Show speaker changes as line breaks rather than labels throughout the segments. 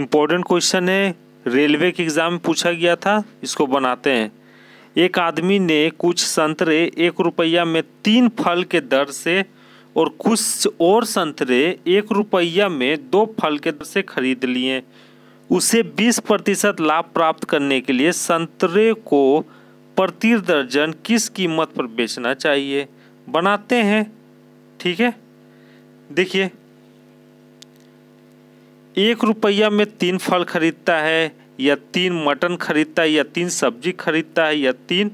important question है railway के exam में पूछा गया था इसको बनाते हैं एक आदमी ने कुछ संतरे एक रुपया में तीन फल के दर से और कुछ और संतरे एक रुपया में दो फल के दर से खरीद लिए उसे बीस प्रतिशत लाभ प्राप्त करने के लिए संतरे को प्रति दर्जन किस कीमत पर बेचना चाहिए बनाते हैं ठीक है देखिए एक रुपया में तीन फल खरीदता है या तीन मटन खरीदता है या तीन सब्जी खरीदता है या तीन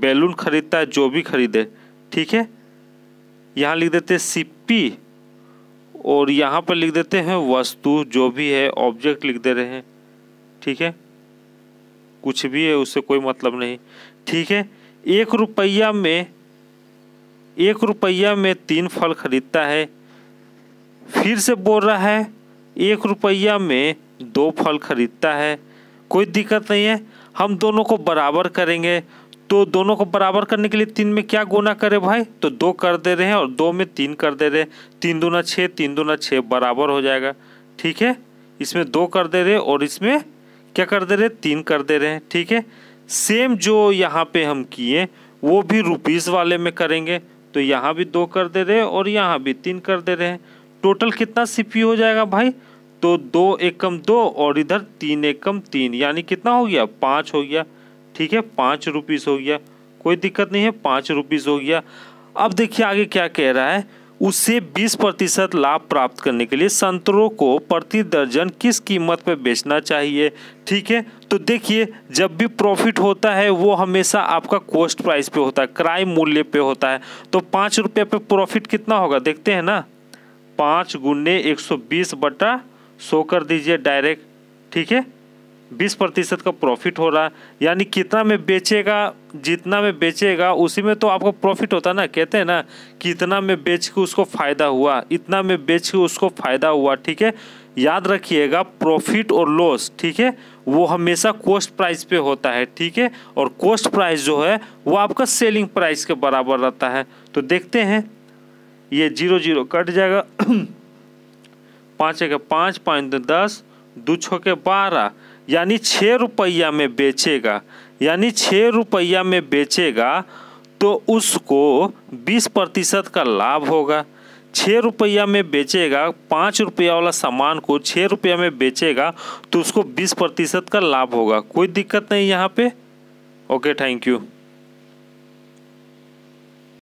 बैलून खरीदता है जो भी खरीदे ठीक है यहाँ लिख देते हैं सीपी और यहाँ पर लिख देते हैं वस्तु जो भी है ऑब्जेक्ट लिख दे रहे हैं ठीक है कुछ भी है उससे कोई मतलब नहीं ठीक है एक रुपया में एक रुपया में तीन फल खरीदता है फिर से बोल रहा है एक रुपया में दो फल खरीदता है कोई दिक्कत नहीं है हम दोनों को बराबर करेंगे तो दोनों को बराबर करने के लिए तीन में क्या गुना करें भाई तो दो कर दे रहे हैं और दो में तीन कर दे रहे हैं तीन दूना छः तीन दूना छः बराबर हो जाएगा ठीक है इसमें दो कर दे रहे और इसमें क्या कर दे रहे तीन कर दे रहे हैं ठीक है सेम जो यहाँ पे हम किए वो भी रुपीज़ वाले में करेंगे तो यहाँ भी दो कर दे रहे और यहाँ भी तीन कर दे रहे हैं टोटल कितना सीपी हो जाएगा भाई तो दो एकम दो और इधर तीन एकम तीन यानी कितना हो गया पाँच हो गया ठीक है पाँच रुपीज़ हो गया कोई दिक्कत नहीं है पाँच रुपीज़ हो गया अब देखिए आगे क्या कह रहा है उससे 20 प्रतिशत लाभ प्राप्त करने के लिए संतरों को प्रति दर्जन किस कीमत पर बेचना चाहिए ठीक है तो देखिए जब भी प्रॉफिट होता है वो हमेशा आपका कोस्ट प्राइस पे होता है क्राई मूल्य पे होता है तो पाँच रुपये पे प्रॉफिट कितना होगा देखते हैं ना पाँच गुने एक सौ बीस बटा सो कर दीजिए डायरेक्ट ठीक है बीस प्रतिशत का प्रॉफिट हो रहा है यानी कितना में बेचेगा जितना में बेचेगा उसी में तो आपको प्रॉफिट होता ना कहते हैं ना कितना में बेच के उसको फ़ायदा हुआ इतना में बेच के उसको फ़ायदा हुआ ठीक है याद रखिएगा प्रॉफिट और लॉस ठीक है वो हमेशा कोस्ट प्राइस पे होता है ठीक है और कोस्ट प्राइस जो है वो आपका सेलिंग प्राइस के बराबर रहता है तो देखते हैं ये जीरो जीरो कट जाएगा पाँच के पाँच पाँच दो दस दो छः के बारह यानी छः रुपया में बेचेगा यानी छः रुपया में बेचेगा तो उसको बीस प्रतिशत का लाभ होगा छः रुपया में बेचेगा पाँच रुपया वाला सामान को छः रुपया में बेचेगा तो उसको बीस प्रतिशत का लाभ होगा कोई दिक्कत नहीं यहाँ पे ओके थैंक यू